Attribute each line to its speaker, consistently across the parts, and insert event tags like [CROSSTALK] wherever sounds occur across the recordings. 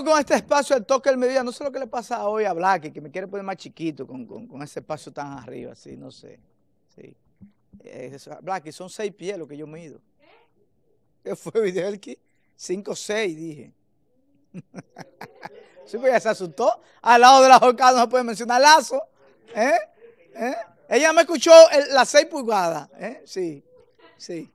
Speaker 1: con este espacio el toque el medio, no sé lo que le pasa hoy a Blacky, que me quiere poner más chiquito con, ese espacio tan arriba, así no sé. Sí. Eh, Blacky, son seis pies lo que yo mido. ¿Qué fue, Videlki? Cinco, seis, dije. [LAUGHS] sí, se asustó. Al lado de la jocada no se puede mencionar lazo. ¿Eh? ¿Eh? Ella me escuchó las seis pulgadas. ¿Eh? Sí, sí.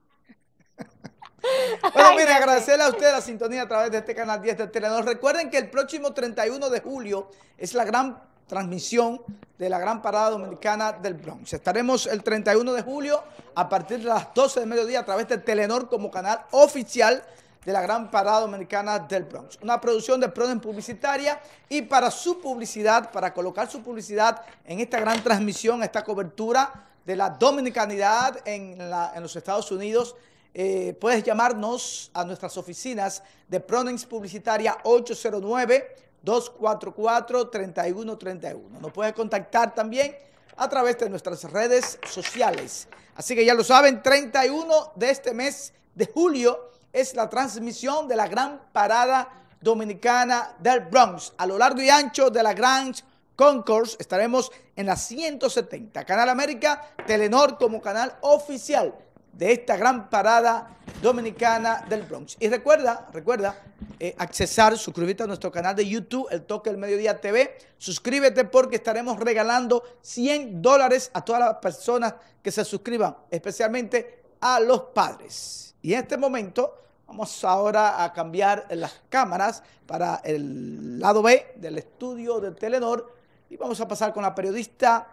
Speaker 1: Bueno, mire, agradecerle a usted la sintonía a través de este canal 10 de Telenor. Recuerden que el próximo 31 de julio es la gran transmisión de la gran parada dominicana del Bronx. Estaremos el 31 de julio a partir de las 12 de mediodía a través de Telenor como canal oficial de la gran parada dominicana del Bronx. Una producción de Proden Publicitaria y para su publicidad, para colocar su publicidad en esta gran transmisión, esta cobertura de la dominicanidad en los Estados Unidos, eh, puedes llamarnos a nuestras oficinas de Pronings Publicitaria 809-244-3131. Nos puedes contactar también a través de nuestras redes sociales. Así que ya lo saben, 31 de este mes de julio es la transmisión de la gran parada dominicana del Bronx. A lo largo y ancho de la Grand Concourse estaremos en la 170. Canal América, Telenor como canal oficial de esta gran parada dominicana del Bronx. Y recuerda, recuerda, eh, accesar, suscribirte a nuestro canal de YouTube, El Toque del Mediodía TV. Suscríbete porque estaremos regalando 100 dólares a todas las personas que se suscriban, especialmente a los padres. Y en este momento vamos ahora a cambiar las cámaras para el lado B del estudio de Telenor y vamos a pasar con la periodista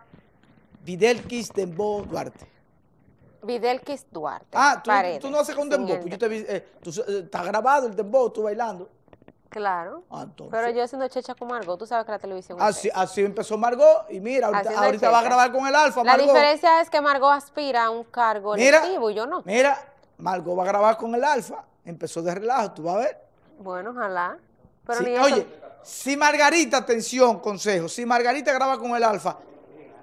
Speaker 1: Videlkis Dembo Duarte.
Speaker 2: Videlkis Duarte. Ah, tú, no haces con dembow. Pues yo te
Speaker 1: vi, eh, tú, eh, está grabado el dembow, tú bailando.
Speaker 2: Claro. Ah, pero yo haciendo checha con Margot, tú sabes que la televisión. Así,
Speaker 1: así empezó Margot y mira, ahorita, va a grabar
Speaker 2: con el Alfa. La diferencia es que Margot aspira a un cargo mira, y yo no.
Speaker 1: Mira, Margot va a grabar con el Alfa. Empezó de relajo, tú vas a ver.
Speaker 2: Bueno, ojalá. Pero oye, si
Speaker 1: Margarita, atención, consejo, si Margarita graba con el Alfa,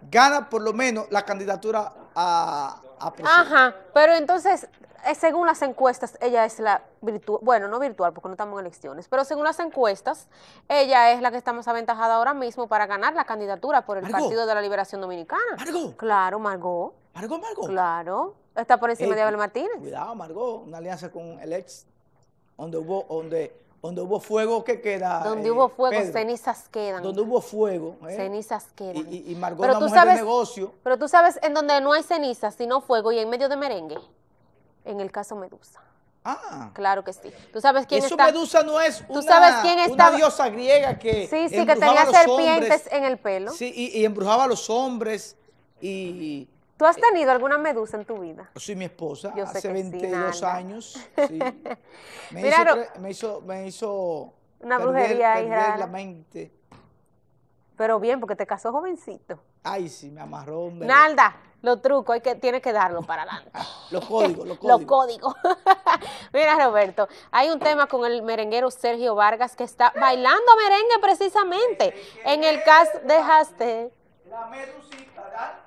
Speaker 1: gana por lo menos la
Speaker 2: candidatura a, Ajá, pero entonces, eh, según las encuestas, ella es la virtual, bueno, no virtual porque no estamos en elecciones, pero según las encuestas, ella es la que estamos aventajada ahora mismo para ganar la candidatura por el Partido de la Liberación Dominicana. Margot. Claro, Margot. Margot, Margot. Claro, está por encima eh, de Abel Martínez. Cuidado,
Speaker 1: Margot, una alianza con el ex, donde hubo, donde donde hubo fuego, ¿qué queda? Donde eh, hubo fuego,
Speaker 2: cenizas quedan. Donde
Speaker 1: hubo fuego. ¿eh? Cenizas quedan. Y, y pero tú sabes,
Speaker 2: negocio. Pero tú sabes en donde no hay cenizas, sino fuego y en medio de merengue. En el caso Medusa. Ah. Claro que sí. ¿Tú sabes quién Eso está? Medusa no es una, sabes quién una
Speaker 1: diosa griega que Sí, sí, que tenía serpientes
Speaker 2: en el pelo. Sí,
Speaker 1: y, embrujaba a los hombres y,
Speaker 2: ¿Tú has tenido alguna medusa en tu vida?
Speaker 1: Soy mi esposa, hace 22 años.
Speaker 2: [LAUGHS] Me, hizo,
Speaker 1: me, hizo, me hizo
Speaker 2: una brujería ahí, la mente. Pero bien, porque te casó jovencito. Ay, sí, me amarró. Nalda, lo truco. que, tienes que darlo para adelante. [LAUGHS] Ah, los códigos, [LAUGHS] los códigos. los códigos. Mira, Roberto, hay un tema con el merenguero Sergio Vargas que está bailando merengue precisamente. En el caso, dejaste...
Speaker 1: La medusita, ¿verdad?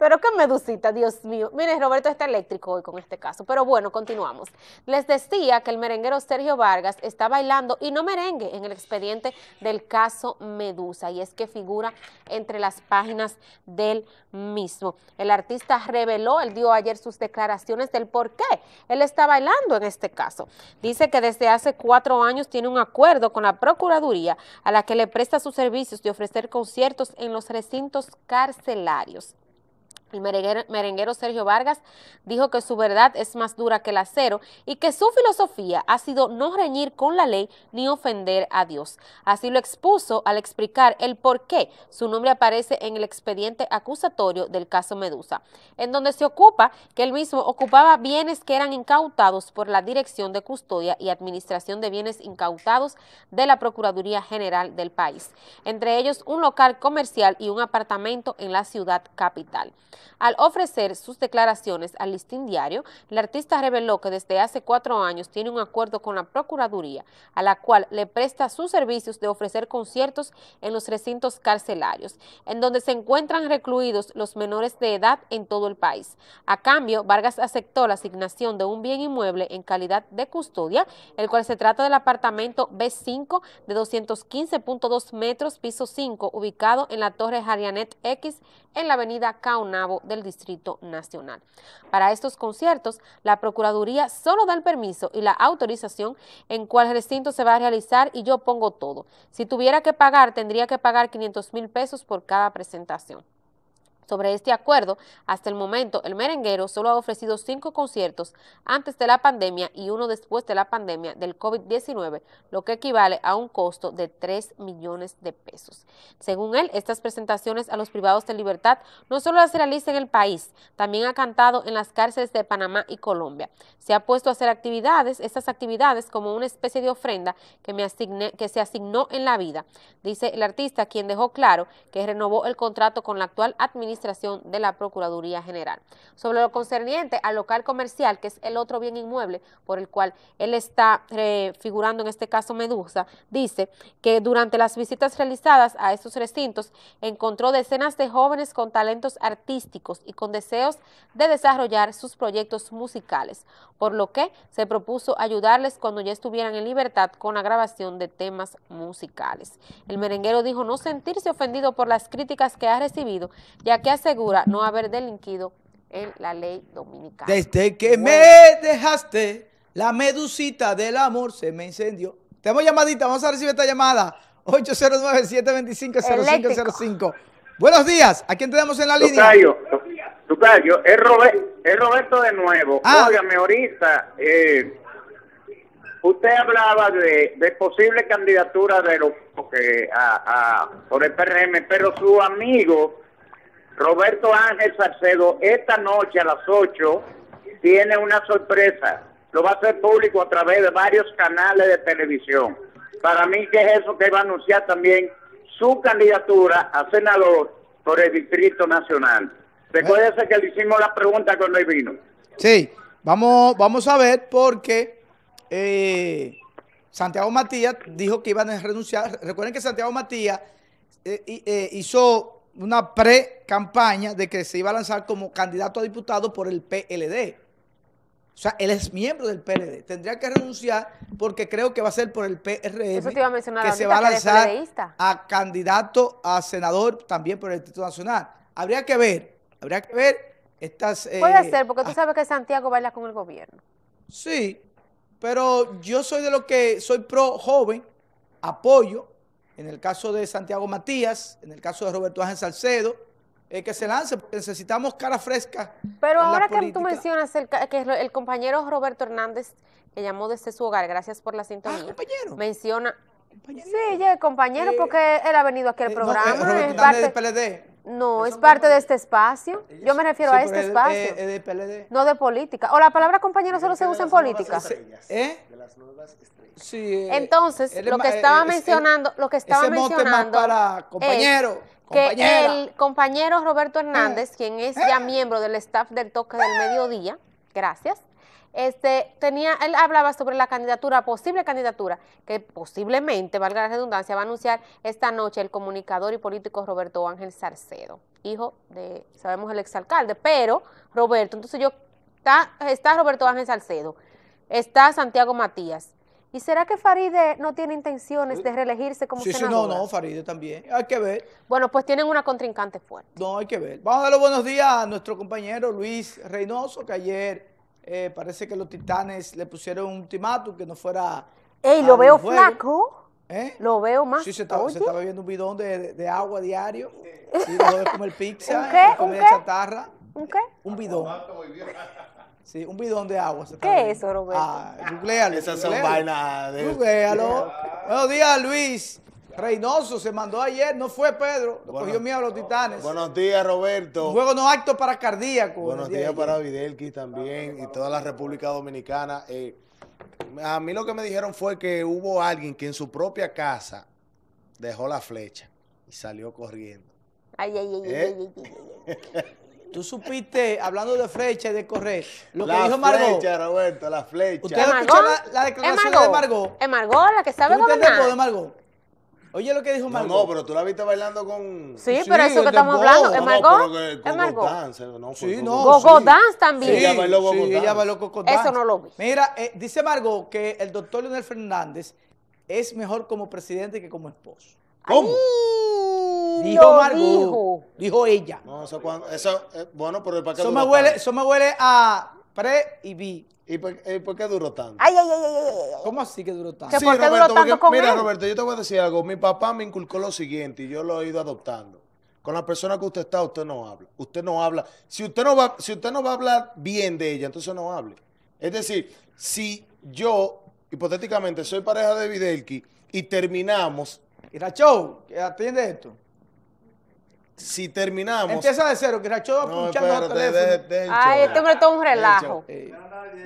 Speaker 2: Pero qué medusita, Dios mío. Mire, Roberto está eléctrico hoy con este caso. Pero bueno, continuamos. Les decía que el merenguero Sergio Vargas está bailando y no merengue en el expediente del caso Medusa. Y es que figura entre las páginas del mismo. El artista reveló, él dio ayer sus declaraciones del por qué él está bailando en este caso. Dice que desde hace cuatro años tiene un acuerdo con la Procuraduría a la que le presta sus servicios de ofrecer conciertos en los recintos carcelarios. El merenguero, Sergio Vargas dijo que su verdad es más dura que el acero y que su filosofía ha sido no reñir con la ley ni ofender a Dios. Así lo expuso al explicar el por qué su nombre aparece en el expediente acusatorio del caso Medusa, en donde se ocupa que él mismo ocupaba bienes que eran incautados por la Dirección de Custodia y Administración de Bienes Incautados de la Procuraduría General del país, entre ellos un local comercial y un apartamento en la ciudad capital. Al ofrecer sus declaraciones al listín diario, la artista reveló que desde hace cuatro años tiene un acuerdo con la Procuraduría, a la cual le presta sus servicios de ofrecer conciertos en los recintos carcelarios, en donde se encuentran recluidos los menores de edad en todo el país. A cambio, Vargas aceptó la asignación de un bien inmueble en calidad de custodia, el cual se trata del apartamento B5 de 215.2 metros, piso 5, ubicado en la Torre Jarianet X en la avenida Caonabo del Distrito Nacional. Para estos conciertos, la Procuraduría solo da el permiso y la autorización en cuál recinto se va a realizar y yo pongo todo. Si tuviera que pagar, tendría que pagar 500 mil pesos por cada presentación sobre este acuerdo. Hasta el momento, el merenguero solo ha ofrecido cinco conciertos antes de la pandemia y uno después de la pandemia del COVID-19, lo que equivale a un costo de 3 millones de pesos. Según él, estas presentaciones a los privados de libertad no solo las realiza en el país, también ha cantado en las cárceles de Panamá y Colombia. Se ha puesto a hacer actividades, estas actividades como una especie de ofrenda que, me que se asignó en la vida, dice el artista, quien dejó claro que renovó el contrato con la actual administración Administración de la Procuraduría General. Sobre lo concerniente al local comercial, que es el otro bien inmueble por el cual él está eh, figurando en este caso Medusa, dice que durante las visitas realizadas a estos recintos encontró decenas de jóvenes con talentos artísticos y con deseos de desarrollar sus proyectos musicales, por lo que se propuso ayudarles cuando ya estuvieran en libertad con la grabación de temas musicales. El merenguero dijo no sentirse ofendido por las críticas que ha recibido, ya que asegura no haber delinquido en la ley dominicana. Desde
Speaker 1: que me dejaste, la medusita del amor se me incendió. Tenemos llamadita, vamos a recibir esta llamada. 809-725-0505. Buenos días, ¿a quién tenemos en la línea?
Speaker 3: Lucario, es, Robert, es Roberto de nuevo. Ah. ahorita, eh, usted hablaba de, de, posible candidatura de los, que a, por el PRM, pero su amigo Roberto Ángel Salcedo esta noche a las 8 tiene una sorpresa. Lo va a hacer público a través de varios canales de televisión. Para mí qué es eso que va a anunciar también su candidatura a senador por el Distrito Nacional. Recuérdese que le hicimos la pregunta cuando él vino.
Speaker 1: Sí, vamos, vamos a ver porque eh, Santiago Matías dijo que iban a renunciar. Recuerden que Santiago Matías eh, eh, hizo una pre-campaña de que se iba a lanzar como candidato a diputado por el PLD. O sea, él es miembro del PLD. Tendría que renunciar porque creo que va a ser por el PRM que se va a lanzar a candidato a senador también por el Instituto Nacional. Habría que ver, habría que ver estas... Eh, Puede ser, porque tú ah.
Speaker 2: sabes que Santiago baila con el gobierno. Sí,
Speaker 1: pero yo soy de lo que soy pro joven, apoyo en el caso de Santiago Matías, en el caso de Roberto Ángel Salcedo, eh, que se lance, porque necesitamos cara
Speaker 2: fresca. Pero ahora que tú mencionas el, que el compañero Roberto Hernández, que llamó desde su hogar, gracias por la ah, sintonía. Ah, compañero. Menciona. Sí, compañero, eh, porque él ha venido aquí al eh, programa. No, parte... del PLD. No, es parte de este espacio. Yo me refiero a este espacio. Eh, eh, no de política. O la palabra compañero solo se usa en política. ¿Eh? De las nuevas estrellas. Sí, Entonces, lo que estaba mencionando, lo que estaba mencionando para compañero, es que el compañero Roberto Hernández, quien es ya miembro del staff del Toque del Mediodía, gracias, este, tenía, él hablaba sobre la candidatura, posible candidatura, que posiblemente, valga la redundancia, va a anunciar esta noche el comunicador y político Roberto Ángel Salcedo, hijo de, sabemos, el exalcalde, pero Roberto, entonces yo, está, está Roberto Ángel Salcedo, está Santiago Matías, ¿Y será que Faride no tiene intenciones de reelegirse como sí, Sí, no, no, Faride también. Hay que ver. Bueno, pues tienen una contrincante fuerte.
Speaker 1: No, hay que ver. Vamos a dar los buenos días a nuestro compañero Luis Reynoso, que ayer eh, parece que los titanes le pusieron un ultimátum que no fuera... ¡Ey, lo veo flaco! ¿Eh? Lo veo más. Sí, se, estaba bebiendo un bidón de, de, agua diario. [LAUGHS] Sí, lo veo comer pizza, ¿Un qué? comer chatarra. ¿Un qué? Un bidón. Sí, un bidón de agua. ¿Qué es eso, Roberto? Ah, googlealo. Esas son vainas de... Googlealo. Ah. Buenos días, Luis. Reynoso se mandó ayer, no fue Pedro, lo cogió miedo a los titanes. Buenos días, Roberto. juego no acto para cardíaco.
Speaker 2: Buenos días para
Speaker 3: Videlki también y toda la República Dominicana. Eh, a mí lo que me dijeron fue que hubo alguien que en su propia casa dejó la flecha y salió corriendo.
Speaker 2: Ay, ay, ay, ¿Eh? ay, ay,
Speaker 3: ay
Speaker 1: [LAUGHS] Tú supiste, hablando de flecha y de correr, lo que dijo Margot. La flecha,
Speaker 3: Roberto, la flecha.
Speaker 1: ¿Usted escuchó la, declaración Margot? de Margot?
Speaker 2: Es Margot la que sabe de
Speaker 1: Margot? Oye lo que dijo Margot.
Speaker 3: No, pero tú la viste bailando con... Sí, pero eso que estamos hablando, ¿es Margot? ¿Es Margot?
Speaker 1: Sí, no. Gogo Dance también. ella bailó Gogo Dance. ella bailó Gogo Dance. Eso no lo vi. Mira, eh, dice Margot que el doctor Leonel Fernández es mejor como presidente que como esposo.
Speaker 2: ¿Cómo? dijo Margot.
Speaker 1: Dijo. ella. No, eso, cuando, eso eh, bueno, pero
Speaker 3: para qué Eso me huele, eso
Speaker 1: me huele a pre
Speaker 3: y vi ¿Y por, eh, qué duró tanto?
Speaker 2: Ay, ay, ay,
Speaker 1: ay, ¿Cómo así que duró tanto? tanto porque, mira, Roberto,
Speaker 3: yo te voy a decir algo. Mi papá me inculcó lo siguiente y yo lo he ido adoptando. Con la persona que usted está, usted no habla. Usted no habla. Si usted no va, si usted no va a hablar bien de ella, entonces no hable. Es decir, si yo, hipotéticamente, soy pareja de Videlki y terminamos, Era show, que atiende esto si terminamos. Empieza
Speaker 1: de cero, que Racho va no,
Speaker 3: Ay, este hombre todo un relajo. Eh,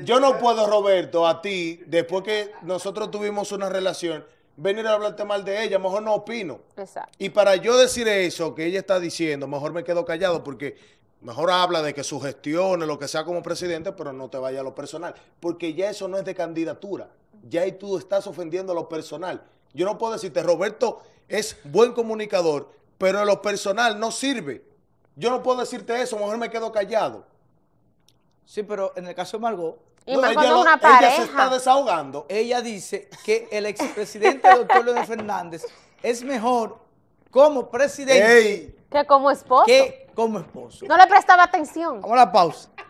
Speaker 3: yo no puedo, Roberto, a ti, después que nosotros tuvimos una relación, venir a hablarte mal de ella, mejor no opino. Exacto. Y para yo decir eso que ella está diciendo, mejor me quedo callado porque mejor habla de que su gestión, lo que sea como presidente, pero no te vaya a lo personal. Porque ya eso no es de candidatura. Ya ahí tú estás ofendiendo a lo personal. Yo no puedo decirte, Roberto es buen comunicador, pero en lo personal no sirve. Yo no puedo decirte eso, mejor me quedo
Speaker 1: callado. Sí, pero en el caso de Margot, ella, se está desahogando. Ella dice que el expresidente doctor Leonel Fernández es mejor como presidente
Speaker 2: que como esposo. Que
Speaker 1: como esposo. No le
Speaker 2: prestaba atención. Vamos a la pausa.